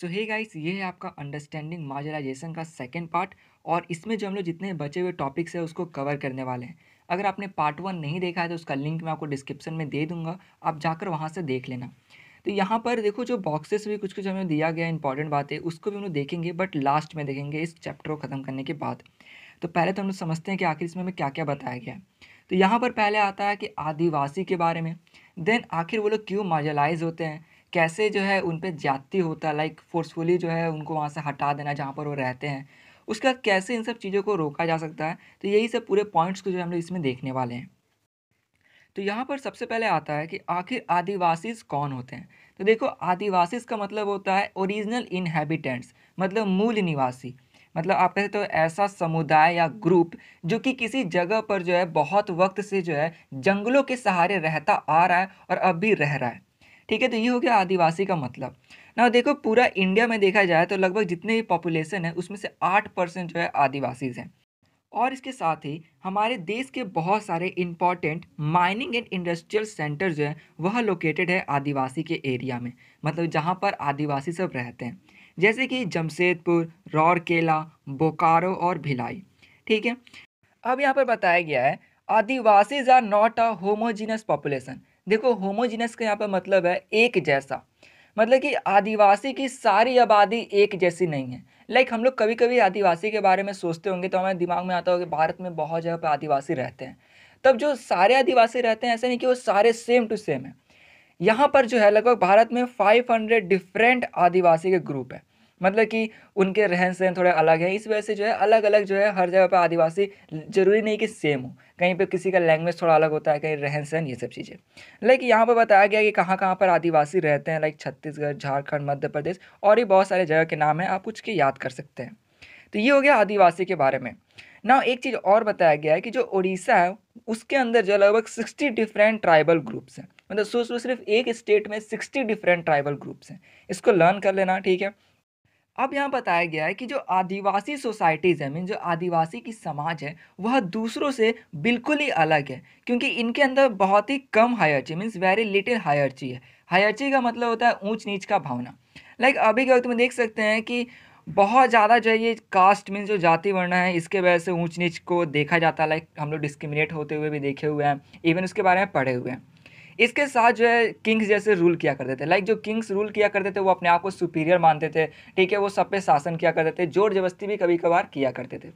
सो hey guys ये है आपका अंडरस्टैंडिंग मार्जराइजेशन का सेकेंड पार्ट और इसमें जो हम लोग जितने बचे हुए टॉपिक्स है उसको कवर करने वाले हैं अगर आपने पार्ट वन नहीं देखा है तो उसका लिंक मैं आपको डिस्क्रिप्शन में दे दूंगा आप जाकर वहाँ से देख लेना तो यहाँ पर देखो जो बॉक्सेस भी कुछ कुछ हमें दिया गया इंपॉर्टेंट बात है उसको भी हम लोग देखेंगे बट लास्ट में देखेंगे इस चैप्टर को ख़त्म करने के बाद तो पहले तो हम लोग समझते हैं कि आखिर इसमें हमें क्या क्या बताया गया है तो यहाँ पर पहले आता है कि आदिवासी के बारे में देन आखिर वो लोग क्यों मार्जलाइज होते हैं कैसे जो है उन पर जाति होता लाइक फोर्सफुली जो है उनको वहाँ से हटा देना जहाँ पर वो रहते हैं उसका कैसे इन सब चीज़ों को रोका जा सकता है तो यही सब पूरे पॉइंट्स को जो हम लोग इसमें देखने वाले हैं तो यहाँ पर सबसे पहले आता है कि आखिर आदिवासी कौन होते हैं तो देखो आदिवासी का मतलब होता है ओरिजिनल इनहेबिटेंट्स मतलब मूल निवासी मतलब आप कहते तो ऐसा समुदाय या ग्रुप जो कि किसी जगह पर जो है बहुत वक्त से जो है जंगलों के सहारे रहता आ रहा है और अब भी रह रहा है ठीक है तो ये हो गया आदिवासी का मतलब ना देखो पूरा इंडिया में देखा जाए तो लगभग जितने भी पॉपुलेशन है उसमें से आठ परसेंट जो है आदिवासीज हैं और इसके साथ ही हमारे देश के बहुत सारे important mining and industrial centre जो है वह लोकेटेड है आदिवासी के एरिया में मतलब जहाँ पर आदिवासी सब रहते हैं जैसे कि जमशेदपुर रौरकेला बोकारो और भिलाई ठीक है अब यहाँ पर बताया गया है Adivasis are not a homogeneous population देखो होमोजिनस का यहाँ पर मतलब है एक जैसा मतलब कि आदिवासी की सारी आबादी एक जैसी नहीं है लाइक हम लोग कभी कभी आदिवासी के बारे में सोचते होंगे तो हमारे दिमाग में आता होगा कि भारत में बहुत जगह पर आदिवासी रहते हैं तब जो सारे आदिवासी रहते हैं ऐसे नहीं कि वो सारे सेम टू सेम है यहाँ पर जो है लगभग भारत में 500 डिफरेंट आदिवासी के ग्रुप है मतलब कि उनके रहन सहन थोड़े अलग है इस वजह से जो है अलग अलग जो है हर जगह पर आदिवासी ज़रूरी नहीं कि सेम हो कहीं पे किसी का लैंग्वेज थोड़ा अलग होता है कहीं रहन सहन ये सब चीज़ें लाइक यहाँ पर बताया गया कि कहाँ कहाँ पर आदिवासी रहते हैं लाइक छत्तीसगढ़ झारखंड मध्य प्रदेश और भी बहुत सारे जगह के नाम हैं आप कुछ के याद कर सकते हैं तो ये हो गया आदिवासी के बारे में ना एक चीज़ और बताया गया है कि जो उड़ीसा है उसके अंदर जो लगभग सिक्सटी डिफरेंट ट्राइबल ग्रुप्स हैं मतलब सोच लो सिर्फ एक स्टेट में सिक्सटी डिफरेंट ट्राइबल ग्रुप्स हैं इसको लर्न कर लेना ठीक है अब यहाँ बताया गया है कि जो आदिवासी सोसाइटीज़ है मीन जो आदिवासी की समाज है वह दूसरों से बिल्कुल ही अलग है क्योंकि इनके अंदर बहुत ही कम hierarchy means very little hierarchy है हायरची का मतलब होता है ऊंच नीच का भावना लाइक like, अभी के वक्त में देख सकते हैं कि बहुत ज़्यादा जो है ये कास्ट मीन्स जो जाति वर्ण है इसके वजह से ऊंच नीच को देखा जाता है लाइक हम लोग डिस्क्रिमिनेट होते हुए भी देखे हुए हैं इवन उसके बारे में पढ़े हुए हैं इसके साथ जो है किंग्स जैसे रूल किया करते थे लाइक जो किंग्स रूल किया करते थे वो अपने आप को सुपीरियर मानते थे ठीक है वो सब पे शासन किया करते थे जोर जबस्ती भी कभी कभार किया करते थे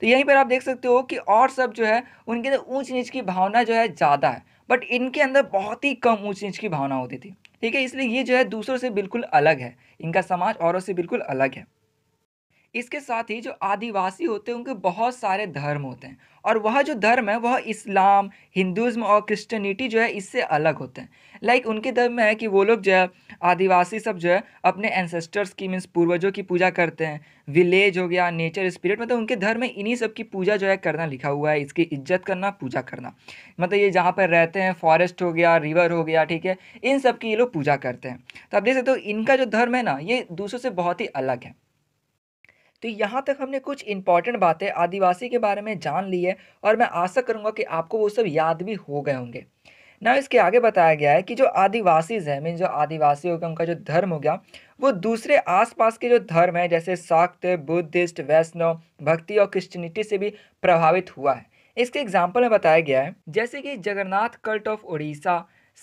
तो यहीं पर आप देख सकते हो कि और सब जो है उनके अंदर ऊँच नीच की भावना जो है ज़्यादा है बट इनके अंदर बहुत ही कम ऊँच नीच की भावना होती थी ठीक है इसलिए ये जो है दूसरों से बिल्कुल अलग है इनका समाज औरों से बिल्कुल अलग है इसके साथ ही जो आदिवासी होते हैं उनके बहुत सारे धर्म होते हैं और वह जो धर्म है वह इस्लाम हिंदुज्म और क्रिश्चियनिटी जो है इससे अलग होते हैं लाइक like उनके धर्म में है कि वो लोग जो है आदिवासी सब जो है अपने एंसेस्टर्स की मीन्स पूर्वजों की पूजा करते हैं विलेज हो गया नेचर स्पिरिट मतलब उनके धर्म में इन्हीं सब की पूजा जो है करना लिखा हुआ है इसकी इज्जत करना पूजा करना मतलब ये जहाँ पर रहते हैं फॉरेस्ट हो गया रिवर हो गया ठीक है इन सब की ये लोग पूजा करते हैं तो आप देख सकते हो इनका जो धर्म है ना ये दूसरों से बहुत ही अलग है तो यहाँ तक हमने कुछ इंपॉर्टेंट बातें आदिवासी के बारे में जान ली है और मैं आशा करूँगा कि आपको वो सब याद भी हो गए होंगे ना इसके आगे बताया गया है कि जो आदिवासीज है मीन जो आदिवासी हो गया उनका जो धर्म हो गया वो दूसरे आसपास के जो धर्म है जैसे शाक्त बुद्धिस्ट वैष्णव भक्ति और क्रिश्चनिटी से भी प्रभावित हुआ है इसके एग्जाम्पल में बताया गया है जैसे कि Jagannath cult of Orissa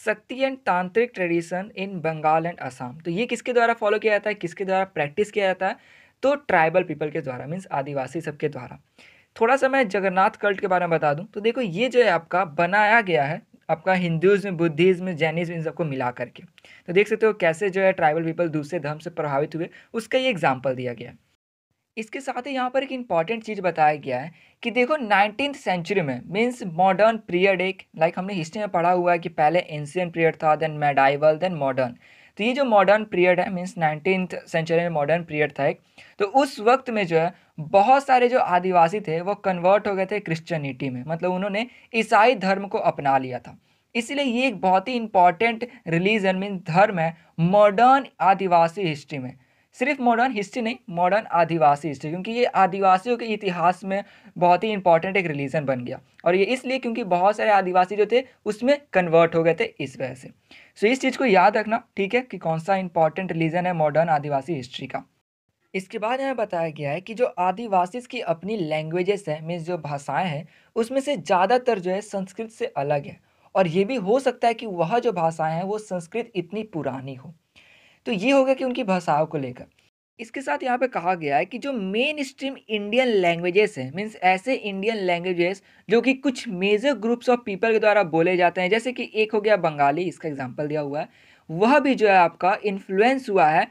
Shakti and tantric tradition in Bengal and Assam तो ये किसके द्वारा फॉलो किया जाता है किसके द्वारा प्रैक्टिस किया जाता है तो ट्राइबल पीपल के द्वारा मीन्स आदिवासी सबके द्वारा थोड़ा सा मैं जगन्नाथ कल्ट के बारे में बता दूं तो देखो ये जो है आपका बनाया गया है आपका हिंदुज़्म बुद्धिज़्म जैनिज़्म इन सबको मिला करके तो देख सकते हो कैसे जो है ट्राइबल पीपल दूसरे धर्म से प्रभावित हुए उसका ये एग्जाम्पल दिया गया है इसके साथ ही यहाँ पर एक इम्पॉर्टेंट चीज़ बताया गया है कि देखो नाइनटीन सेंचुरी में मीन्स मॉडर्न पीरियड एक लाइक हमने हिस्ट्री में पढ़ा हुआ है कि पहले एंशियन पीरियड था देन मेडाइवल देन मॉडर्न तो ये जो मॉडर्न पीरियड है मीन्स नाइनटीन सेंचुरी में मॉडर्न पीरियड था एक तो उस वक्त में जो है बहुत सारे जो आदिवासी थे वो कन्वर्ट हो गए थे क्रिश्चियनिटी में मतलब उन्होंने ईसाई धर्म को अपना लिया था इसलिए ये एक बहुत ही इंपॉर्टेंट रिलीजन मीन धर्म है मॉडर्न आदिवासी हिस्ट्री में सिर्फ मॉडर्न हिस्ट्री नहीं मॉडर्न आदिवासी हिस्ट्री क्योंकि ये आदिवासियों के इतिहास में बहुत ही इंपॉर्टेंट एक रिलीजन बन गया और ये इसलिए क्योंकि बहुत सारे आदिवासी जो थे उसमें कन्वर्ट हो गए थे इस वजह से सो इस चीज़ को याद रखना ठीक है कि कौन सा इंपॉर्टेंट रिलीजन है मॉडर्न आदिवासी हिस्ट्री का इसके बाद हमें बताया गया है कि जो आदिवासी की अपनी लैंग्वेजेस हैं मीन्स जो भाषाएं हैं उसमें से ज़्यादातर जो है संस्कृत से अलग है और ये भी हो सकता है कि वह जो भाषाएं हैं वो संस्कृत इतनी पुरानी हो तो ये होगा कि उनकी भाषाओं को लेकर इसके साथ यहाँ पे कहा गया है कि जो मेन स्ट्रीम इंडियन लैंग्वेजेस हैं मीन्स ऐसे इंडियन लैंग्वेजेस जो कि कुछ मेजर ग्रुप्स ऑफ पीपल के द्वारा बोले जाते हैं जैसे कि एक हो गया बंगाली इसका एग्जाम्पल दिया हुआ है वह भी जो है आपका इन्फ्लुएंस हुआ है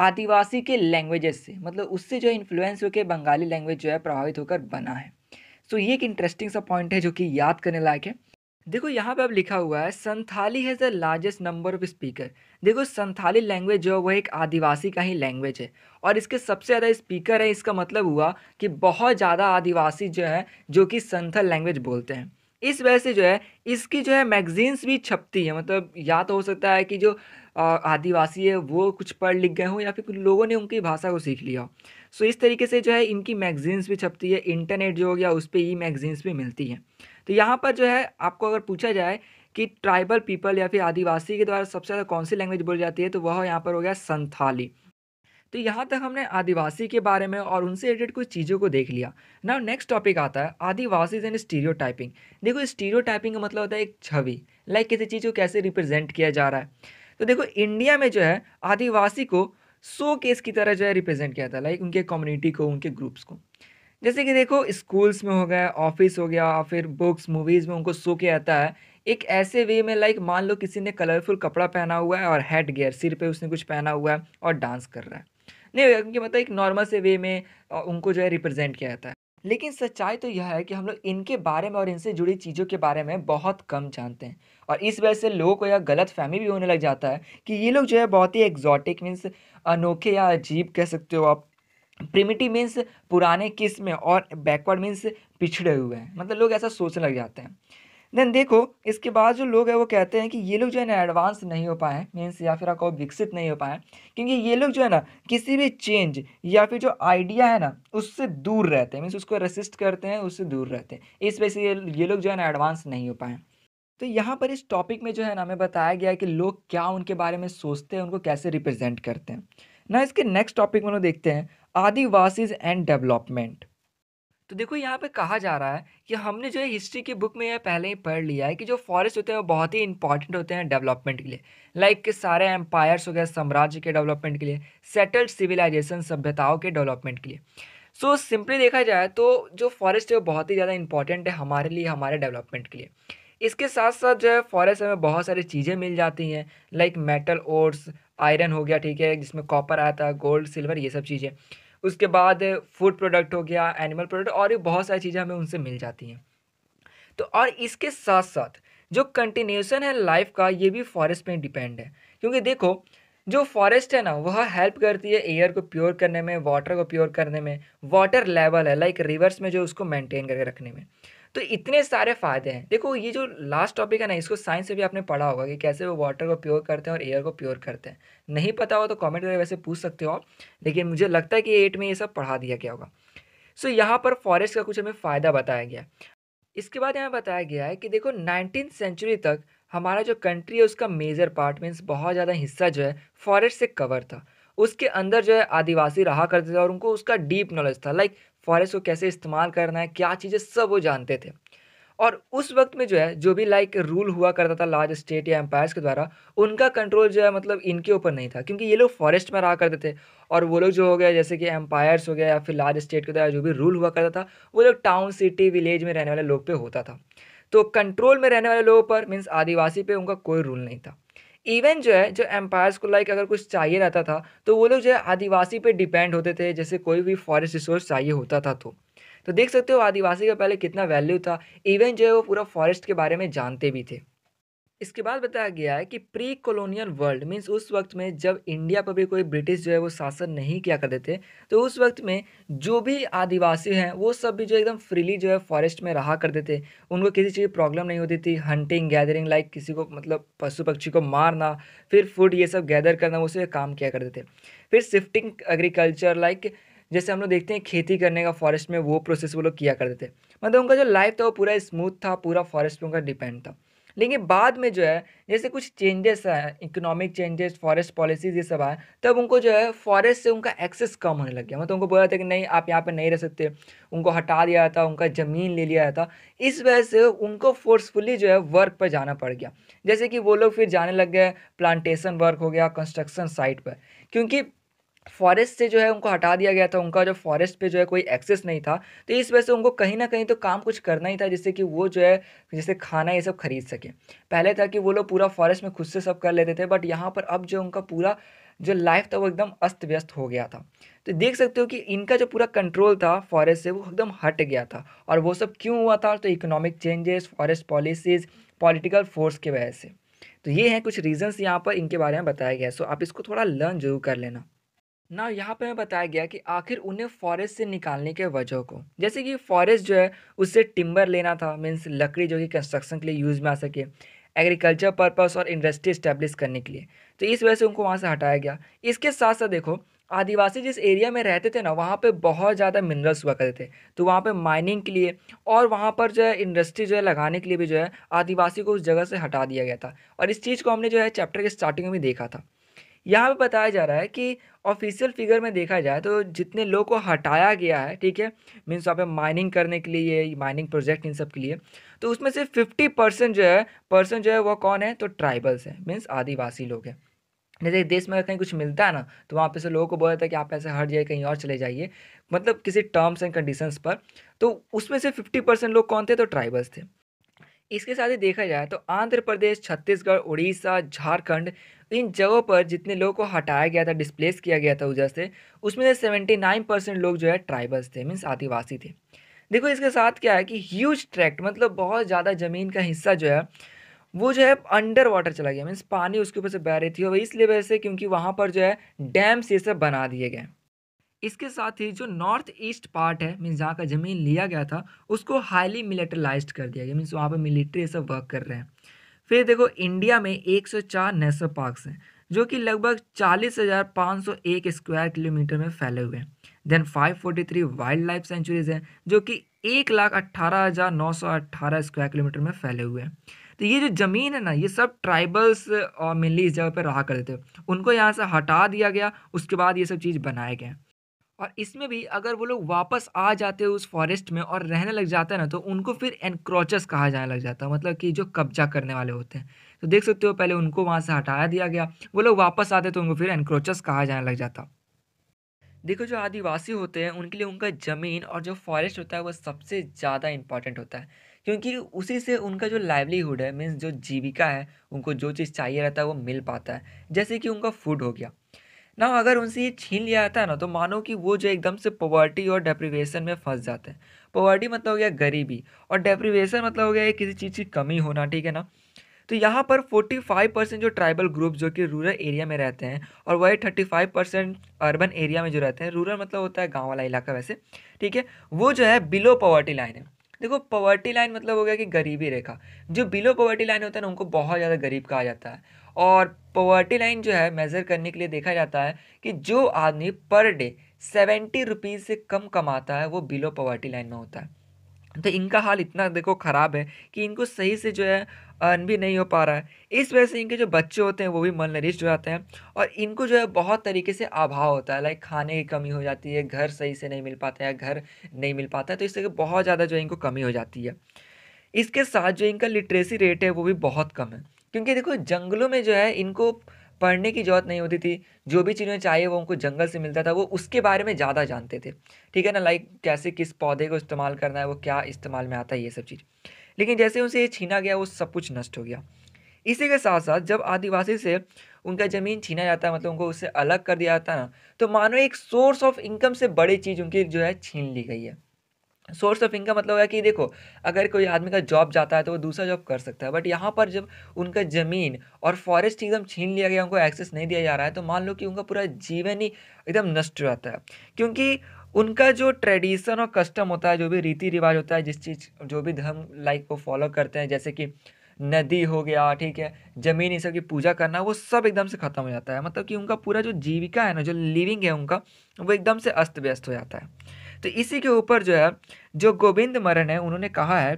आदिवासी के लैंग्वेजेस से मतलब उससे जो है इन्फ्लुएंस होकर बंगाली लैंग्वेज जो है प्रभावित होकर बना है सो so, ये एक इंटरेस्टिंग सा पॉइंट है जो कि याद करने लायक है देखो यहाँ पे अब लिखा हुआ है Santhali has the largest number of speaker देखो संथाली लैंग्वेज जो है वह एक आदिवासी का ही लैंग्वेज है और इसके सबसे ज़्यादा स्पीकर है इसका मतलब हुआ कि बहुत ज़्यादा आदिवासी जो है जो कि संथल लैंग्वेज बोलते हैं इस वजह से जो है इसकी जो है मैगजीन्स भी छपती है मतलब या तो हो सकता है कि जो आदिवासी है वो कुछ पढ़ लिख गए हों या फिर कुछ लोगों ने उनकी भाषा को सीख लिया हो सो इस तरीके से जो है इनकी मैगजीन्स भी छपती है इंटरनेट जो हो गया उस पर ई मैगजीन्स भी मिलती हैं तो यहाँ पर जो है आपको अगर पूछा जाए कि ट्राइबल पीपल या फिर आदिवासी के द्वारा सबसे ज़्यादा कौन सी लैंग्वेज बोली जाती है तो वह यहाँ पर हो गया संथाली तो यहाँ तक हमने आदिवासी के बारे में और उनसे रिलेटेड कुछ चीज़ों को देख लिया ना नेक्स्ट टॉपिक आता है आदिवासीज एंड स्टीरियो टाइपिंग देखो स्टीरियो टाइपिंग का मतलब होता है एक छवि लाइक किसी चीज़ को कैसे रिप्रेजेंट किया जा रहा है तो देखो इंडिया में जो है आदिवासी को सो केस की तरह जो है रिप्रेजेंट किया जाता है लाइक उनके कम्युनिटी को उनके ग्रुप्स को जैसे कि देखो स्कूल्स में हो गया ऑफिस हो गया फिर बुक्स मूवीज़ में उनको सो किया जाता है एक ऐसे वे में लाइक मान लो किसी ने कलरफुल कपड़ा पहना हुआ है और हेड गियर सिर पे उसने कुछ पहना हुआ है और डांस कर रहा है नहीं क्योंकि मतलब एक नॉर्मल से वे में उनको जो है रिप्रेजेंट किया जाता है लेकिन सच्चाई तो यह है कि हम लोग इनके बारे में और इनसे जुड़ी चीज़ों के बारे में बहुत कम जानते हैं और इस वजह से लोगों को यह गलत फहमी भी होने लग जाता है कि ये लोग जो है बहुत ही एग्जॉटिक मीन्स अनोखे या अजीब कह सकते हो आप प्रिमिटिव मीन्स पुराने किस्म और बैकवर्ड मीन्स पिछड़े हुए हैं मतलब लोग ऐसा सोचने लग जाते हैं देन देखो इसके बाद जो लोग हैं वो कहते हैं कि ये लोग जो है ना एडवांस नहीं हो पाए मीन्स या फिर आप विकसित नहीं हो पाए क्योंकि ये लोग जो है ना किसी भी चेंज या फिर जो आइडिया है ना उससे दूर रहते हैं मीन्स उसको रेसिस्ट करते हैं उससे दूर रहते हैं इस वजह से ये, ये लोग जो है ना एडवांस नहीं हो पाए तो यहाँ पर इस टॉपिक में जो है ना हमें बताया गया है कि लोग क्या उनके बारे में सोचते हैं उनको कैसे रिप्रेजेंट करते हैं ना इसके नेक्स्ट टॉपिक में लोग देखते हैं आदिवासीज एंड डेवलपमेंट तो देखो यहाँ पे कहा जा रहा है कि हमने जो है हिस्ट्री की बुक में यह पहले ही पढ़ लिया है कि जो फॉरेस्ट होते हैं वो बहुत ही इंपॉर्टेंट होते हैं डेवलपमेंट के लिए लाइक like के सारे एम्पायर्स हो गए साम्राज्य के डेवलपमेंट के लिए सेटल्ड सिविलाइजेशन सभ्यताओं के डेवलपमेंट के लिए सो so, सिंपली देखा जाए तो जो फॉरेस्ट है वो बहुत ही ज़्यादा इंपॉर्टेंट है हमारे लिए हमारे डेवलपमेंट के लिए इसके साथ साथ जो है फॉरेस्ट हमें बहुत सारी चीज़ें मिल जाती हैं लाइक मेटल ओट्स आयरन हो गया ठीक है जिसमें कॉपर आया था गोल्ड सिल्वर ये सब चीज़ें उसके बाद फूड प्रोडक्ट हो गया एनिमल प्रोडक्ट और भी बहुत सारी चीज़ें हमें उनसे मिल जाती हैं तो और इसके साथ साथ जो कंटिन्यूसन है लाइफ का ये भी फॉरेस्ट पे डिपेंड है क्योंकि देखो जो फॉरेस्ट है ना वह हेल्प करती है एयर को प्योर करने में वाटर को प्योर करने में वाटर लेवल है लाइक रिवर्स में जो उसको मेंटेन करके रखने में तो इतने सारे फ़ायदे हैं देखो ये जो लास्ट टॉपिक है ना इसको साइंस से भी आपने पढ़ा होगा कि कैसे वो वाटर को प्योर करते हैं और एयर को प्योर करते हैं नहीं पता हो तो कॉमेंट करके वैसे पूछ सकते हो आप लेकिन मुझे लगता है कि एट में ये सब पढ़ा दिया गया होगा सो so, यहाँ पर फॉरेस्ट का कुछ हमें फ़ायदा बताया गया इसके बाद यहाँ बताया गया है कि देखो नाइनटीन सेंचुरी तक हमारा जो कंट्री है उसका मेजर पार्ट मीन्स बहुत ज़्यादा हिस्सा जो है फॉरेस्ट से कवर था उसके अंदर जो है आदिवासी रहा करते थे और उनको उसका डीप नॉलेज था लाइक फॉरेस्ट को कैसे इस्तेमाल करना है क्या चीज़ें सब वो जानते थे और उस वक्त में जो है जो भी लाइक रूल हुआ करता था लार्ज स्टेट या एम्पायर्स के द्वारा उनका कंट्रोल जो है मतलब इनके ऊपर नहीं था क्योंकि ये लोग फॉरेस्ट में रहा करते थे और वो लोग जो हो गए जैसे कि एम्पायर्स हो गया या फिर लार्ज स्टेट के द्वारा जो भी रूल हुआ करता था वो लोग टाउन सिटी विलेज में रहने वाले लोग पर होता था तो कंट्रोल में रहने वाले लोगों पर मीन्स आदिवासी पे उनका कोई रूल नहीं था इवन जो है जो एम्पायर्स को लाइक अगर कुछ चाहिए रहता था तो वो लोग जो है आदिवासी पे डिपेंड होते थे जैसे कोई भी फॉरेस्ट रिसोर्स चाहिए होता था तो तो देख सकते हो आदिवासी का पहले कितना वैल्यू था इवन जो है वो पूरा फॉरेस्ट के बारे में जानते भी थे इसके बाद बताया गया है कि प्री कॉलोनियल वर्ल्ड मीन्स उस वक्त में जब इंडिया पर भी कोई ब्रिटिश जो है वो शासन नहीं किया करते थे तो उस वक्त में जो भी आदिवासी हैं वो सब भी जो एकदम फ्रीली जो है फॉरेस्ट में रहा करते थे उनको किसी चीज़ की प्रॉब्लम नहीं होती थी हंटिंग गैदरिंग लाइक किसी को मतलब पशु पक्षी को मारना फिर फूड ये सब गैदर करना वो सब काम किया करते थे फिर शिफ्टिंग एग्रीकल्चर लाइक जैसे हम लोग देखते हैं खेती करने का फॉरेस्ट में वो प्रोसेस वो लोग किया करते थे मतलब उनका जो लाइफ था वो पूरा स्मूथ था पूरा फॉरेस्ट पर उनका डिपेंड था लेकिन बाद में जो है जैसे कुछ चेंजेस आए इकोनॉमिक चेंजेस फॉरेस्ट पॉलिसीज ये सब आए तब उनको जो है फॉरेस्ट से उनका एक्सेस कम होने लग गया मतलब उनको बोला था कि नहीं आप यहाँ पर नहीं रह सकते उनको हटा दिया था उनका ज़मीन ले लिया था इस वजह से उनको फोर्सफुली जो है वर्क पर जाना पड़ गया जैसे कि वो लोग फिर जाने लग गए प्लांटेशन वर्क हो गया कंस्ट्रक्शन साइट पर क्योंकि फॉरेस्ट से जो है उनको हटा दिया गया था उनका जो फॉरेस्ट पे जो है कोई एक्सेस नहीं था तो इस वजह से उनको कहीं ना कहीं तो काम कुछ करना ही था जिससे कि वो जो है जैसे खाना ये सब खरीद सकें पहले था कि वो लोग पूरा फॉरेस्ट में खुद से सब कर लेते थे बट यहाँ पर अब जो उनका पूरा जो लाइफ था वो एकदम अस्त व्यस्त हो गया था तो देख सकते हो कि इनका जो पूरा कंट्रोल था फॉरेस्ट से वो एकदम हट गया था और वो सब क्यों हुआ था तो economic changes forest policies political force की वजह से तो ये हैं कुछ रीजंस यहाँ पर इनके बारे में बताया गया है सो आप इसको थोड़ा लर्न जरूर कर लेना ना यहाँ पे हमें बताया गया कि आखिर उन्हें फॉरेस्ट से निकालने के वजह को जैसे कि फॉरेस्ट जो है उससे टिम्बर लेना था मीन्स लकड़ी जो कि कंस्ट्रक्शन के लिए यूज़ में आ सके एग्रीकल्चर पर्पस और इंडस्ट्री इस्टेब्लिश करने के लिए तो इस वजह से उनको वहाँ से हटाया गया इसके साथ साथ देखो आदिवासी जिस एरिया में रहते थे ना वहाँ पे बहुत ज़्यादा मिनरल्स हुआ करते थे तो वहाँ पे माइनिंग के लिए और वहाँ पर जो है इंडस्ट्री जो है लगाने के लिए भी जो है आदिवासी को उस जगह से हटा दिया गया था और इस चीज़ को हमने जो है चैप्टर के स्टार्टिंग में भी देखा था यहाँ पे बताया जा रहा है कि ऑफिशियल फिगर में देखा जाए तो जितने लोग को हटाया गया है ठीक है मीन्स वहाँ पे माइनिंग करने के लिए माइनिंग प्रोजेक्ट इन सब के लिए तो उसमें से फिफ्टी परसेंट जो है परसेंट जो है वो कौन है तो ट्राइबल्स हैं मीन्स आदिवासी लोग हैं जैसे देश में अगर कहीं कुछ मिलता है ना तो वहाँ पे से लोगों को बोला जाता है कि आप ऐसे हट जाइए कहीं और चले जाइए मतलब किसी टर्म्स एंड कंडीशंस पर तो उसमें से फिफ्टी परसेंट लोग कौन थे तो ट्राइबल्स थे इसके साथ ही देखा जाए तो आंध्र प्रदेश छत्तीसगढ़ उड़ीसा झारखंड इन जगहों पर जितने लोगों को हटाया गया था डिस्प्लेस किया गया था उजर से उसमें से सेवेंटी नाइन परसेंट लोग जो है ट्राइबल्स थे मीन्स आदिवासी थे देखो इसके साथ क्या है कि ह्यूज ट्रैक्ट मतलब बहुत ज़्यादा ज़मीन का हिस्सा जो है वो जो है अंडर वाटर चला गया मीन्स पानी उसके ऊपर से बह रही थी और इसलिए वजह से क्योंकि वहाँ पर जो है डैम्स ये सब बना दिए गए इसके साथ ही जो नॉर्थ ईस्ट पार्ट है मीन्स जहाँ का ज़मीन लिया गया था उसको हाईली मिलिटरलाइज कर दिया गया मीन्स वहाँ पर मिलिट्री ये सब वर्क कर रहे हैं फिर देखो इंडिया में 104 नेशनल पार्क्स हैं जो कि लगभग 40,501 स्क्वायर किलोमीटर में फैले हुए हैं देन 543 वाइल्ड लाइफ सेंचुरीज हैं जो कि एक लाख अट्ठारह हज़ार नौ सौ अट्ठारह स्क्वायर किलोमीटर में फैले हुए हैं तो ये जो ज़मीन है ना ये सब ट्राइबल्स uh, और मेनली इस जगह पर रहा करते थे उनको यहाँ से हटा दिया गया उसके बाद ये सब चीज़ बनाए गए और इसमें भी अगर वो लोग वापस आ जाते हैं उस फॉरेस्ट में और रहने लग जाते हैं ना तो उनको फिर एनक्रोचेस कहा जाने लग जाता है मतलब कि जो कब्जा करने वाले होते हैं तो देख सकते हो पहले उनको वहाँ से हटाया दिया गया वो लोग वापस आते तो उनको फिर एनक्रोचेस कहा जाने लग जाता देखो जो आदिवासी होते हैं उनके लिए उनका ज़मीन और जो फॉरेस्ट होता है वो सबसे ज़्यादा इम्पॉर्टेंट होता है क्योंकि उसी से उनका जो लाइवलीहुड है मीन्स जो जीविका है उनको जो चीज़ चाहिए रहता है वो मिल पाता है जैसे कि उनका फूड हो गया ना अगर उनसे ये छीन लिया जाता है ना तो मानो कि वो जो एकदम से पॉवर्टी और डेप्रिवेशन में फंस जाते हैं पॉवर्टी मतलब हो गया गरीबी और डेप्रिवेशन मतलब हो गया किसी चीज़ की कमी होना ठीक है ना तो यहाँ पर 45 परसेंट जो ट्राइबल ग्रुप जो कि रूरल एरिया में रहते हैं और वही 35 परसेंट अर्बन एरिया में जो रहते हैं रूरल मतलब होता है गाँव वाला इलाका वैसे ठीक है वो जो है बिलो पॉवर्टी लाइन है देखो पॉवर्टी लाइन मतलब हो गया कि गरीबी रेखा जो बिलो पॉवर्टी लाइन होता है ना उनको बहुत ज़्यादा गरीब कहा जाता है और पॉवर्टी लाइन जो है मेज़र करने के लिए देखा जाता है कि जो आदमी पर डे सेवेंटी रुपीज़ से कम कमाता है वो बिलो पॉवर्टी लाइन में होता है तो इनका हाल इतना देखो ख़राब है कि इनको सही से जो है अर्न भी नहीं हो पा रहा है इस वजह से इनके जो बच्चे होते हैं वो भी मनरिस्ट हो जाते हैं और इनको जो है बहुत तरीके से अभाव होता है लाइक खाने की कमी हो जाती है घर सही से नहीं मिल पाता है घर नहीं मिल पाता है तो इससे बहुत ज़्यादा जो है इनको कमी हो जाती है इसके साथ जो इनका लिटरेसी रेट है वो भी बहुत कम है क्योंकि देखो जंगलों में जो है इनको पढ़ने की जरूरत नहीं होती थी जो भी चीज़ें चाहिए वो उनको जंगल से मिलता था वो उसके बारे में ज़्यादा जानते थे ठीक है ना लाइक कैसे किस पौधे को इस्तेमाल करना है वो क्या इस्तेमाल में आता है ये सब चीज़ लेकिन जैसे उनसे ये छीना गया वो सब कुछ नष्ट हो गया इसी के साथ साथ जब आदिवासी से उनका ज़मीन छीना जाता है मतलब उनको उससे अलग कर दिया जाता है ना तो मानो एक सोर्स ऑफ इनकम से बड़ी चीज़ उनकी जो है छीन ली गई है सोर्स ऑफ इनकम मतलब है कि देखो अगर कोई आदमी का जॉब जाता है तो वो दूसरा जॉब कर सकता है बट यहाँ पर जब उनका ज़मीन और फॉरेस्ट एकदम छीन लिया गया उनको एक्सेस नहीं दिया जा रहा है तो मान लो कि उनका पूरा जीवन ही एकदम नष्ट हो जाता है क्योंकि उनका जो ट्रेडिशन और कस्टम होता है जो भी रीति रिवाज होता है जिस चीज़ जो भी धर्म लाइफ को फॉलो करते हैं जैसे कि नदी हो गया ठीक है ज़मीन इन सब की पूजा करना वो सब एकदम से ख़त्म हो जाता है मतलब कि उनका पूरा जो जीविका है ना जो लिविंग है उनका वो एकदम से अस्त व्यस्त हो जाता है तो इसी के ऊपर जो है जो गोविंद मरण है उन्होंने कहा है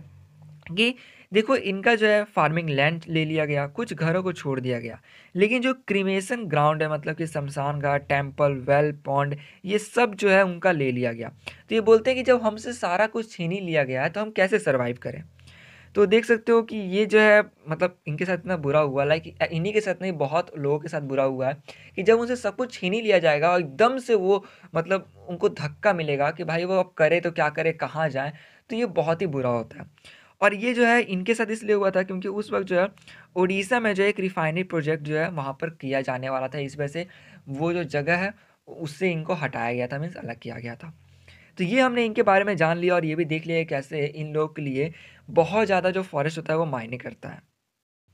कि देखो इनका जो है फार्मिंग लैंड ले लिया गया कुछ घरों को छोड़ दिया गया लेकिन जो क्रीमेशन ग्राउंड है मतलब कि शमशान घाट टेम्पल वेल पॉन्ड ये सब जो है उनका ले लिया गया तो ये बोलते हैं कि जब हमसे सारा कुछ छीन ही लिया गया है तो हम कैसे सर्वाइव करें तो देख सकते हो कि ये जो है मतलब इनके साथ इतना बुरा हुआ लाइक इन्हीं के साथ नहीं बहुत लोगों के साथ बुरा हुआ है कि जब उनसे सब कुछ छीन ही लिया जाएगा और एकदम से वो मतलब उनको धक्का मिलेगा कि भाई वो अब करे तो क्या करे कहाँ जाए तो ये बहुत ही बुरा होता है और ये जो है इनके साथ इसलिए हुआ था क्योंकि उस वक्त जो है उड़ीसा में जो एक रिफाइनरी प्रोजेक्ट जो है वहाँ पर किया जाने वाला था इस वजह से वो जो जगह है उससे इनको हटाया गया था मीन्स अलग किया गया था तो ये हमने इनके बारे में जान लिया और ये भी देख लिया कैसे इन लोगों के लिए बहुत ज़्यादा जो फॉरेस्ट होता है वो मायने करता है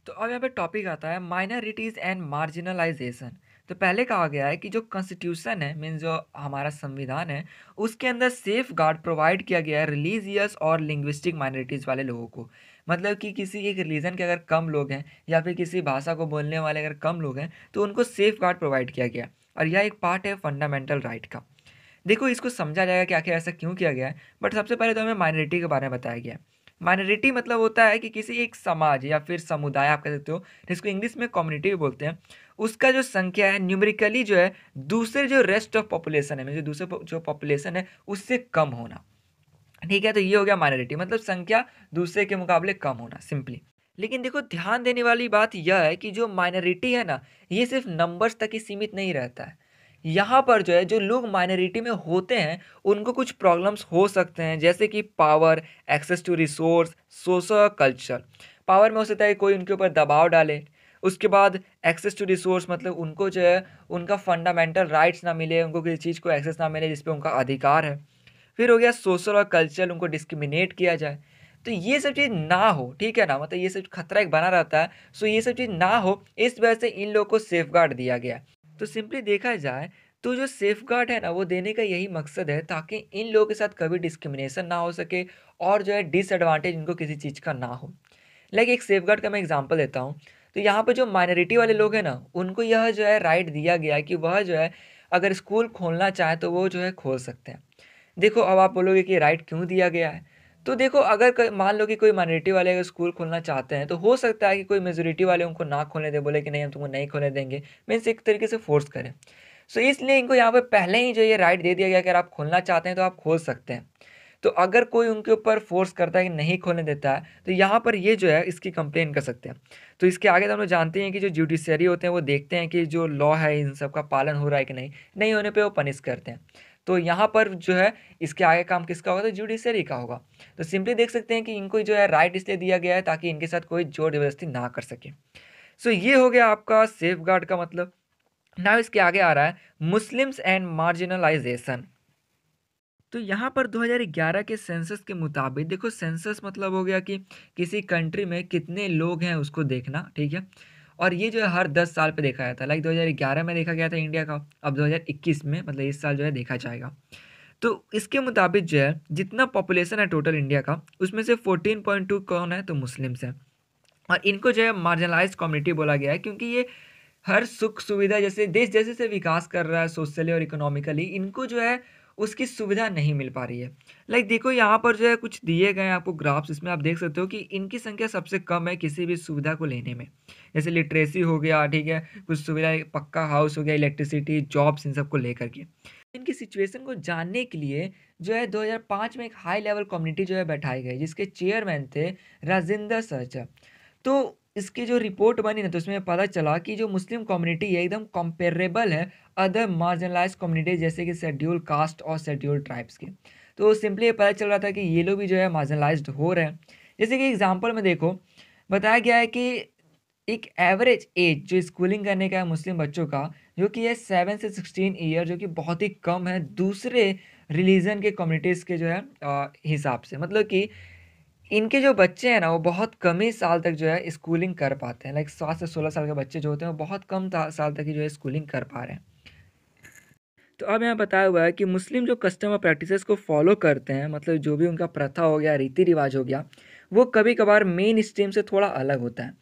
तो अब यहाँ पे टॉपिक आता है माइनॉरिटीज़ एंड मार्जिनलाइजेशन तो पहले कहा गया है कि जो कॉन्स्टिट्यूशन है मीन जो हमारा संविधान है उसके अंदर सेफ गार्ड प्रोवाइड किया गया है रिलीजियस और लिंग्विस्टिक माइनॉरिटीज़ वाले लोगों को मतलब कि किसी एक रिलीजन के अगर कम लोग हैं या फिर किसी भाषा को बोलने वाले अगर कम लोग हैं तो उनको सेफ गार्ड प्रोवाइड किया गया और यह एक पार्ट है फंडामेंटल राइट right का देखो इसको समझा जाएगा कि आखिर ऐसा क्यों किया गया है बट सबसे पहले तो हमें माइनॉरिटी के बारे में बताया गया है माइनॉरिटी मतलब होता है कि किसी एक समाज या फिर समुदाय आप कह सकते हो जिसको इंग्लिश में कम्युनिटी भी बोलते हैं उसका जो संख्या है न्यूमेरिकली जो है दूसरे जो रेस्ट ऑफ पॉपुलेशन है मतलब जो दूसरे जो पॉपुलेशन है उससे कम होना ठीक है तो ये हो गया माइनॉरिटी मतलब संख्या दूसरे के मुकाबले कम होना सिंपली लेकिन देखो ध्यान देने वाली बात यह है कि जो माइनॉरिटी है ना ये सिर्फ नंबर्स तक ही सीमित नहीं रहता है यहाँ पर जो है जो लोग माइनॉरिटी में होते हैं उनको कुछ प्रॉब्लम्स हो सकते हैं जैसे कि power access to resource socio culture power में हो सकता है कोई उनके ऊपर दबाव डाले उसके बाद एक्सेस टू रिसोर्स मतलब उनको जो है उनका फंडामेंटल राइट्स ना मिले उनको किसी चीज़ को एक्सेस ना मिले जिस पर उनका अधिकार है फिर हो गया सोशल और कल्चरल उनको डिस्क्रिमिनेट किया जाए तो ये सब चीज़ ना हो ठीक है ना मतलब ये सब खतरा एक बना रहता है सो ये सब चीज़ ना हो इस वजह से इन लोगों को सेफ गार्ड दिया गया तो सिंपली देखा जाए तो जो सेफ गार्ड है ना वो देने का यही मकसद है ताकि इन लोगों के साथ कभी डिस्क्रिमिनेशन ना हो सके और जो है डिसएडवांटेज इनको किसी चीज़ का ना हो लाइक एक सेफ गार्ड का मैं एग्जाम्पल देता हूँ तो यहाँ पर जो माइनॉरिटी वाले लोग हैं ना उनको यह जो है राइट दिया गया है कि वह जो है अगर स्कूल खोलना चाहे तो वो जो है खोल सकते हैं देखो अब आप बोलोगे कि राइट क्यों दिया गया है तो देखो अगर मान लो कि कोई माइनॉरिटी वाले अगर स्कूल खोलना चाहते हैं तो हो सकता है कि कोई मेजोरिटी वाले उनको ना खोलने दे बोले कि नहीं हम तुमको नहीं खोलने देंगे मीन्स एक तरीके से फोर्स करें सो इसलिए इनको यहाँ पर पहले ही जो ये राइट दे दिया गया कि अगर आप खोलना चाहते हैं तो आप खोल सकते हैं तो अगर कोई उनके ऊपर फोर्स करता है कि नहीं खोलने देता है तो यहाँ पर ये जो है इसकी कंप्लेन कर सकते हैं तो इसके आगे तो हम लोग जानते हैं कि जो ज्यूडिशियरी होते हैं वो देखते हैं कि जो लॉ है इन सब का पालन हो रहा है कि नहीं नहीं होने पे वो पनिश करते हैं तो यहाँ पर जो है इसके आगे काम किसका होगा तो जुडिशरी का होगा तो सिंपली देख सकते हैं कि इनको जो है राइट इसलिए दिया गया है ताकि इनके साथ कोई जोर जबरदस्ती ना कर सके सो ये हो गया आपका सेफ गार्ड का मतलब ना इसके आगे आ रहा है मुस्लिम्स एंड मार्जिनलाइजेशन तो यहाँ पर 2011 के सेंसस के मुताबिक देखो सेंसस मतलब हो गया कि किसी कंट्री में कितने लोग हैं उसको देखना ठीक है और ये जो है हर दस साल पर देखा जाता है लाइक ग्यारह में देखा गया था इंडिया का अब इक्कीस में मतलब इस साल जो है देखा जाएगा तो इसके मुताबिक जो है जितना पॉपुलेशन है टोटल इंडिया का उसमें से 14.2 कौन है तो मुस्लिम्स हैं और इनको जो है मार्जिनलाइज कम्युनिटी बोला गया है क्योंकि ये हर सुख सुविधा जैसे देश जैसे से विकास कर रहा है सोशली और इकोनॉमिकली इनको जो है उसकी सुविधा नहीं मिल पा रही है लाइक like देखो यहाँ पर जो है कुछ दिए गए आपको ग्राफ्स इसमें आप देख सकते हो कि इनकी संख्या सबसे कम है किसी भी सुविधा को लेने में जैसे लिटरेसी हो गया ठीक है कुछ सुविधा पक्का हाउस हो गया इलेक्ट्रिसिटी जॉब्स इन सब को लेकर के इनकी सिचुएशन को जानने के लिए जो है 2005 में एक हाई लेवल कम्युनिटी जो है बैठाई गई जिसके चेयरमैन थे राजेंद्र सरचा तो इसकी जो रिपोर्ट बनी ना तो उसमें पता चला कि जो मुस्लिम कम्युनिटी है एकदम कंपेरेबल है अदर मार्जिनलाइज कम्युनिटी जैसे कि शेड्यूल कास्ट और शेड्यूल ट्राइब्स के तो सिंपली ये पता चल रहा था कि ये लोग भी जो है मार्जिनलाइज हो रहे हैं जैसे कि एग्जाम्पल में देखो बताया गया है कि एक एवरेज एज जो स्कूलिंग करने का है मुस्लिम बच्चों का जो कि है सेवन से सिक्सटीन ईयर जो कि बहुत ही कम है दूसरे रिलीजन के कम्युनिटीज़ के जो है हिसाब से मतलब कि इनके जो बच्चे हैं ना वो बहुत कम ही साल तक जो है स्कूलिंग कर पाते हैं लाइक सात से सोलह साल के बच्चे जो होते हैं वो बहुत कम साल तक ही जो है स्कूलिंग कर पा रहे हैं तो अब यहाँ बताया हुआ है कि मुस्लिम जो कस्टम और प्रैक्टिसेस को फॉलो करते हैं मतलब जो भी उनका प्रथा हो गया रीति रिवाज हो गया वो कभी कभार मेन स्ट्रीम से थोड़ा अलग होता है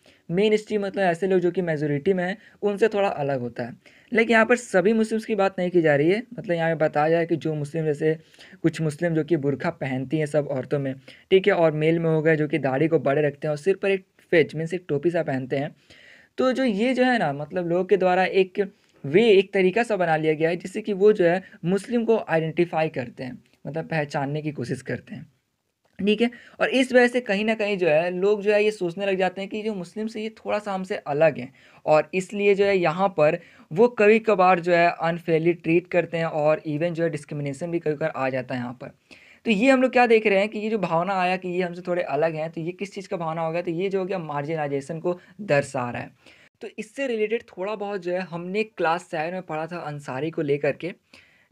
मेन स्ट्रीम मतलब ऐसे लोग जो कि मेजोरिटी में हैं उनसे थोड़ा अलग होता है लेकिन यहाँ पर सभी मुस्लिम्स की बात नहीं की जा रही है मतलब यहाँ पे बताया जाए कि जो मुस्लिम जैसे कुछ मुस्लिम जो कि बुरखा पहनती हैं सब औरतों में ठीक है और मेल में हो गए जो कि दाढ़ी को बड़े रखते हैं और सिर पर एक फेज मीन्स एक टोपी सा पहनते हैं तो जो ये जो है ना मतलब लोगों के द्वारा एक वे एक तरीका सा बना लिया गया है जिससे कि वो जो है मुस्लिम को आइडेंटिफाई करते हैं मतलब पहचानने की कोशिश करते हैं ठीक है और इस वजह से कहीं ना कहीं जो है लोग जो है ये सोचने लग जाते हैं कि जो मुस्लिम्स हैं ये थोड़ा सा हमसे अलग हैं और इसलिए जो है यहाँ पर वो कभी कभार जो है अनफेयरली ट्रीट करते हैं और इवन जो है डिस्क्रिमिनेशन भी कभी कभार आ जाता है यहाँ पर तो ये हम लोग क्या देख रहे हैं कि ये जो भावना आया कि ये हमसे थोड़े अलग हैं तो ये किस चीज़ का भावना हो गया तो ये जो हो गया मार्जिनाइजेशन को दर्शा रहा है तो इससे रिलेटेड थोड़ा बहुत जो है हमने क्लास सेवन में पढ़ा था अंसारी को लेकर के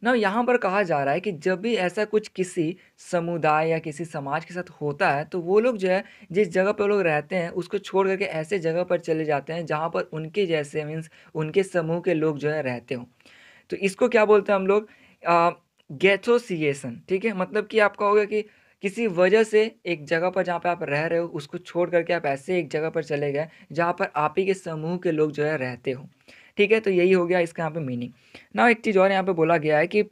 ना यहाँ पर कहा जा रहा है कि जब भी ऐसा कुछ किसी समुदाय या किसी समाज के साथ होता है तो वो लोग जो है जिस जगह पर लोग रहते हैं उसको छोड़ करके ऐसे जगह पर चले जाते हैं जहाँ पर उनके जैसे मीन्स उनके समूह के लोग जो है रहते हों तो इसको क्या बोलते हैं हम लोग गैथोसिएसन ठीक है मतलब कि आपका होगा कि किसी वजह से एक जगह पर जहाँ पर आप रह रहे हो उसको छोड़ करके आप ऐसे एक जगह पर चले गए जहाँ पर आप ही के समूह के लोग जो है रहते हो ठीक है तो यही हो गया इसका यहाँ पे मीनिंग ना एक चीज़ और यहाँ पे बोला गया है कि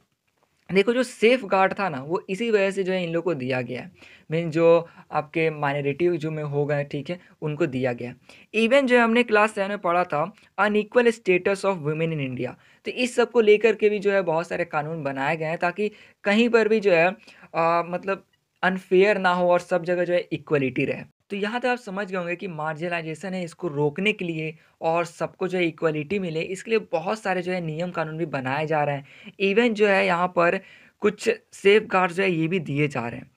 देखो जो सेफ गार्ड था ना वो इसी वजह से जो है इन लोग को दिया गया है मीन जो आपके माइनॉरिटी जो में हो गए ठीक है उनको दिया गया इवन जो है हमने क्लास सेवन में पढ़ा था unequal status of women in India तो इस सब को लेकर के भी जो है बहुत सारे कानून बनाए गए हैं ताकि कहीं पर भी जो है आ, मतलब अनफेयर ना हो और सब जगह जो है इक्वलिटी रहे तो यहाँ तो आप समझ गए होंगे कि मार्जिनलाइजेशन है इसको रोकने के लिए और सबको जो है इक्वलिटी मिले इसके लिए बहुत सारे जो है नियम कानून भी बनाए जा रहे हैं इवन जो है यहाँ पर कुछ सेफ गार्ड जो है ये भी दिए जा रहे हैं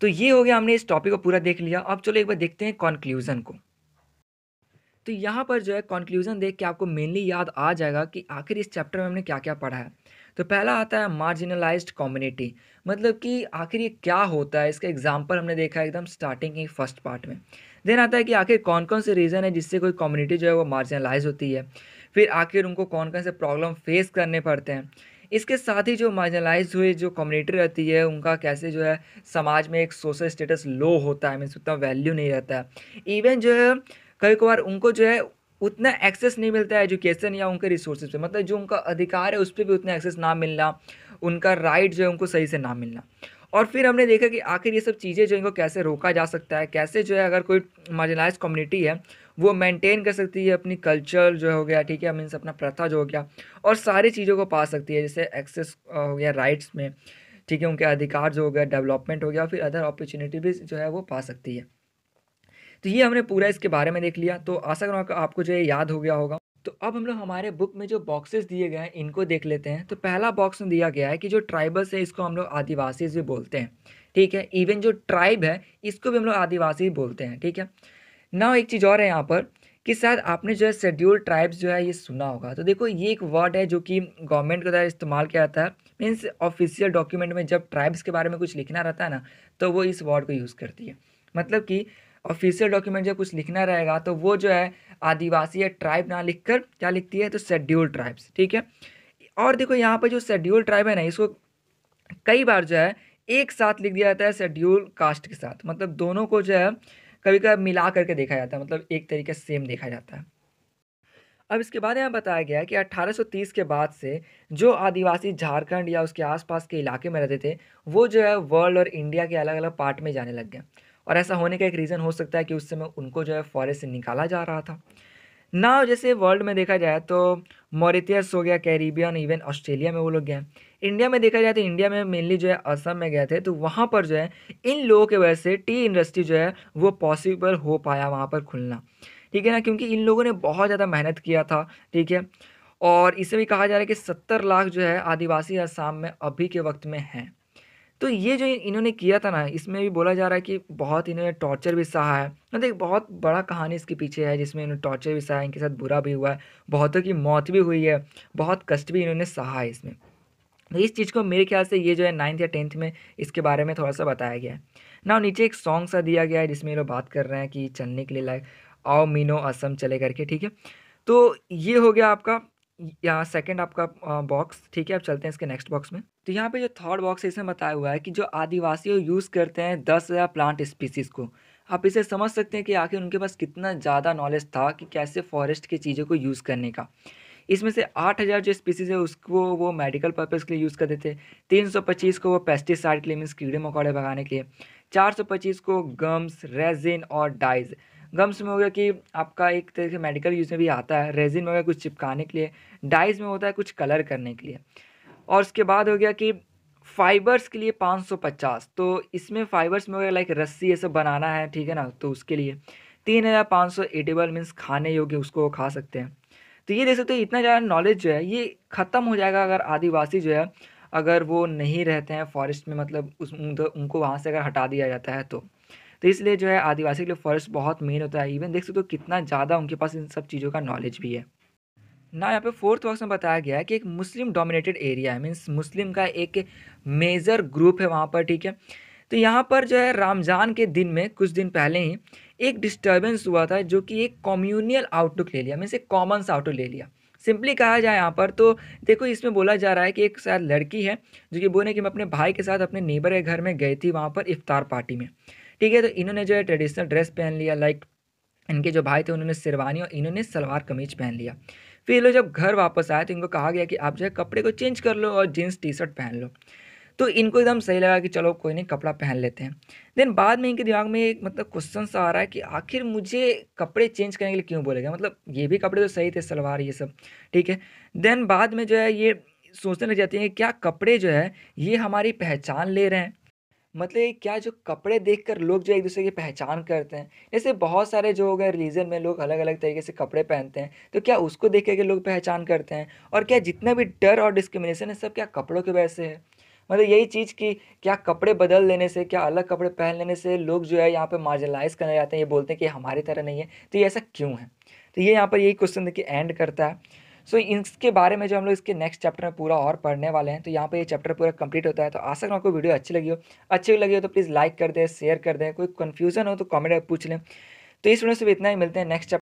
तो ये हो गया हमने इस टॉपिक को पूरा देख लिया अब चलो एक बार देखते हैं कॉन्क्लूज़न को तो यहाँ पर जो है कॉन्क्लूज़न देख के आपको मेनली याद आ जाएगा कि आखिर इस चैप्टर में हमने क्या क्या पढ़ा है तो पहला आता है मार्जिनलाइज्ड कम्युनिटी मतलब कि आखिर ये क्या होता है इसका एग्जाम्पल हमने देखा है एकदम स्टार्टिंग ही फर्स्ट पार्ट में देन आता है कि आखिर कौन कौन से रीज़न है जिससे कोई कम्युनिटी जो है वो मार्जिनलाइज होती है फिर आखिर उनको कौन कौन से प्रॉब्लम फेस करने पड़ते हैं इसके साथ ही जो मार्जिनलाइज हुए जो कम्युनिटी रहती है उनका कैसे जो है समाज में एक सोशल स्टेटस लो होता है मीन्स उतना वैल्यू नहीं रहता है इवन जो है कई कबार उनको जो है उतना एक्सेस नहीं मिलता है एजुकेशन या उनके रिसोर्सेज पे मतलब जो उनका अधिकार है उस पर भी उतना एक्सेस ना मिलना उनका राइट जो है उनको सही से ना मिलना और फिर हमने देखा कि आखिर ये सब चीज़ें जो इनको कैसे रोका जा सकता है कैसे जो है अगर कोई मार्जिनाइज कम्युनिटी है वो मेंटेन कर सकती है अपनी कल्चर जो हो गया ठीक है मीन्स अपना प्रथा जो हो गया और सारी चीज़ों को पा सकती है जैसे एक्सेस हो गया राइट्स में ठीक है उनके अधिकार जो हो गया डेवलपमेंट हो गया फिर अदर अपॉर्चुनिटी भी जो है वो पा सकती है तो ये हमने पूरा इसके बारे में देख लिया तो आशा करूँगा आपको जो है याद हो गया होगा तो अब हम लोग हमारे बुक में जो बॉक्सेस दिए गए हैं इनको देख लेते हैं तो पहला बॉक्स में दिया गया है कि जो ट्राइबल्स है इसको हम लोग आदिवासी भी बोलते हैं ठीक है इवन जो ट्राइब है इसको भी हम लोग आदिवासी बोलते हैं ठीक है ना एक चीज़ और है यहाँ पर कि शायद आपने जो है शेड्यूल ट्राइब्स जो है ये सुना होगा तो देखो ये एक वर्ड है जो कि गवर्नमेंट के द्वारा इस्तेमाल किया जाता है मीन्स ऑफिशियल डॉक्यूमेंट में जब ट्राइब्स के बारे में कुछ लिखना रहता है ना तो वो इस वर्ड को यूज़ करती है मतलब कि ऑफिशियल डॉक्यूमेंट जब कुछ लिखना रहेगा तो वो जो है आदिवासी या ट्राइब ना लिखकर क्या लिखती है तो शेड्यूल ट्राइब्स ठीक है और देखो यहाँ पर जो शेड्यूल ट्राइब है ना इसको कई बार जो है एक साथ लिख दिया जाता है शेड्यूल कास्ट के साथ मतलब दोनों को जो है कभी कभी मिला करके देखा जाता है मतलब एक तरीके सेम देखा जाता है अब इसके बाद यहाँ बताया गया कि 1830 के बाद से जो आदिवासी झारखंड या उसके आसपास के इलाके में रहते थे वो जो है वर्ल्ड और इंडिया के अलग अलग पार्ट में जाने लग गए और ऐसा होने का एक रीज़न हो सकता है कि उस समय उनको जो है फॉरेस्ट से निकाला जा रहा था ना जैसे वर्ल्ड में देखा जाए तो मॉरितियस हो गया कैरिबियन इवन ऑस्ट्रेलिया में वो लोग गए इंडिया में देखा जाए तो इंडिया में मेनली जो है असम में गए थे तो वहाँ पर जो है इन लोगों की वजह से टी इंडस्ट्री जो है वो पॉसिबल हो पाया वहाँ पर खुलना ठीक है ना क्योंकि इन लोगों ने बहुत ज़्यादा मेहनत किया था ठीक है और इसे भी कहा जा रहा है कि सत्तर लाख जो है आदिवासी असम में अभी के वक्त में हैं तो ये जो इन्होंने किया था ना इसमें भी बोला जा रहा है कि बहुत इन्होंने टॉर्चर भी सहा है मतलब एक बहुत बड़ा कहानी इसके पीछे है जिसमें इन्होंने टॉर्चर भी सहा है इनके साथ बुरा भी हुआ है बहुतों की मौत भी हुई है बहुत कष्ट भी इन्होंने सहा है इसमें तो इस चीज़ को मेरे ख्याल से ये जो है नाइन्थ या टेंथ में इसके बारे में थोड़ा सा बताया गया है ना नीचे एक सॉन्ग सा दिया गया है जिसमें ये लोग बात कर रहे हैं कि चलने के लिए लाइक आओ मीनो असम चले करके ठीक है तो ये हो गया आपका या सेकंड आपका बॉक्स ठीक है अब चलते हैं इसके नेक्स्ट बॉक्स में तो यहाँ पे जो थर्ड बॉक्स है इसमें बताया हुआ है कि जो आदिवासी यूज़ करते हैं दस हज़ार प्लांट स्पीसीज़ को आप इसे समझ सकते हैं कि आखिर उनके पास कितना ज़्यादा नॉलेज था कि कैसे फॉरेस्ट की चीज़ों को यूज़ करने का इसमें से आठ हज़ार जो स्पीसीज है उसको वो मेडिकल पर्पज़ के लिए यूज़ करते थे तीन सौ पच्चीस को वो पेस्टिसाइड के लिए मीन्स कीड़े मकोड़े भगाने के लिए चार सौ पच्चीस को गम्स रेजिन और डाइज गम्स में हो गया कि आपका एक तरह से मेडिकल यूज़ में भी आता है रेजिन में हो गया कुछ चिपकाने के लिए डाइज में होता है कुछ कलर करने के लिए और उसके बाद हो गया कि फाइबर्स के लिए 550 तो इसमें फाइबर्स में हो गया लाइक रस्सी ये सब बनाना है ठीक है ना तो उसके लिए तीन हज़ार पाँच सौ एटेबल मीन्स खाने योग्य उसको वो खा सकते हैं तो ये देख सकते हो इतना ज़्यादा नॉलेज जो है ये ख़त्म हो जाएगा अगर आदिवासी जो है अगर वो नहीं रहते हैं फॉरेस्ट में मतलब उस उनको वहाँ से अगर हटा दिया जाता है तो तो इसलिए जो है आदिवासी के लिए फॉरेस्ट बहुत मेन होता है इवन देख सकते हो तो कितना ज़्यादा उनके पास इन सब चीज़ों का नॉलेज भी है ना यहाँ पे फोर्थ वर्क में बताया गया है कि एक मुस्लिम डोमिनेटेड एरिया है मीन्स मुस्लिम का एक मेजर ग्रुप है वहाँ पर ठीक है तो यहाँ पर जो है रमज़ान के दिन में कुछ दिन पहले ही एक डिस्टर्बेंस हुआ था जो कि एक कॉम्यूनियल आउटलुक ले लिया मीन्स एक कॉमन सा आउटलुक ले लिया सिंपली कहा जाए यहाँ पर तो देखो इसमें बोला जा रहा है कि एक शायद लड़की है जो कि बोले कि मैं अपने भाई के साथ अपने नेबर के घर में गई थी वहाँ पर इफ्तार पार्टी में ठीक है तो इन्होंने जो है ट्रेडिशनल ड्रेस पहन लिया लाइक इनके जो भाई थे उन्होंने शेरवानी और इन्होंने सलवार कमीज पहन लिया फिर लोग जब घर वापस आए तो इनको कहा गया कि आप जो है कपड़े को चेंज कर लो और जीन्स टी शर्ट पहन लो तो इनको एकदम सही लगा कि चलो कोई नहीं कपड़ा पहन लेते हैं देन बाद में इनके दिमाग में एक मतलब क्वेश्चन सा आ रहा है कि आखिर मुझे कपड़े चेंज करने के लिए क्यों बोलेगा मतलब ये भी कपड़े तो सही थे सलवार ये सब ठीक है देन बाद में जो है ये सोचने लग जाती है कि क्या कपड़े जो है ये हमारी पहचान ले रहे हैं मतलब ये क्या जो कपड़े देखकर लोग जो एक-दूसरे की पहचान करते हैं, ऐसे बहुत सारे जो हो गए रीजन में लोग अलग-अलग तरीके से कपड़े पहनते हैं, तो क्या उसको देख के के लोग पहचान करते हैं? और क्या जितना भी डर और डिस्क्रिमिनेशन है सब क्या कपड़ों की वजह से है? मतलब यही चीज़ कि क्या कपड़े बदल लेने से, क्या अलग कपड़े पहन लेने से लोग जो है यहाँ पर मार्जिलाइज़ करने जाते हैं, ये बोलते हैं कि हमारी तरह नहीं है, तो ये ऐसा क्यों है? तो ये यहाँ पर यही क्वेश्चन देखिए एंड करता है। सो so, इसके बारे में जो हम लोग इसके नेक्स्ट चैप्टर में पूरा और पढ़ने वाले हैं तो यहाँ पे ये चैप्टर पूरा कंप्लीट होता है तो आशा करूँ आपको वीडियो अच्छी लगी हो अच्छी लगी हो तो प्लीज़ लाइक कर दें शेयर कर दें कोई कन्फ्यूजन हो तो कॉमेंट पूछ लें तो इस वीडियो से भी इतना ही मिलते हैं नेक्स्ट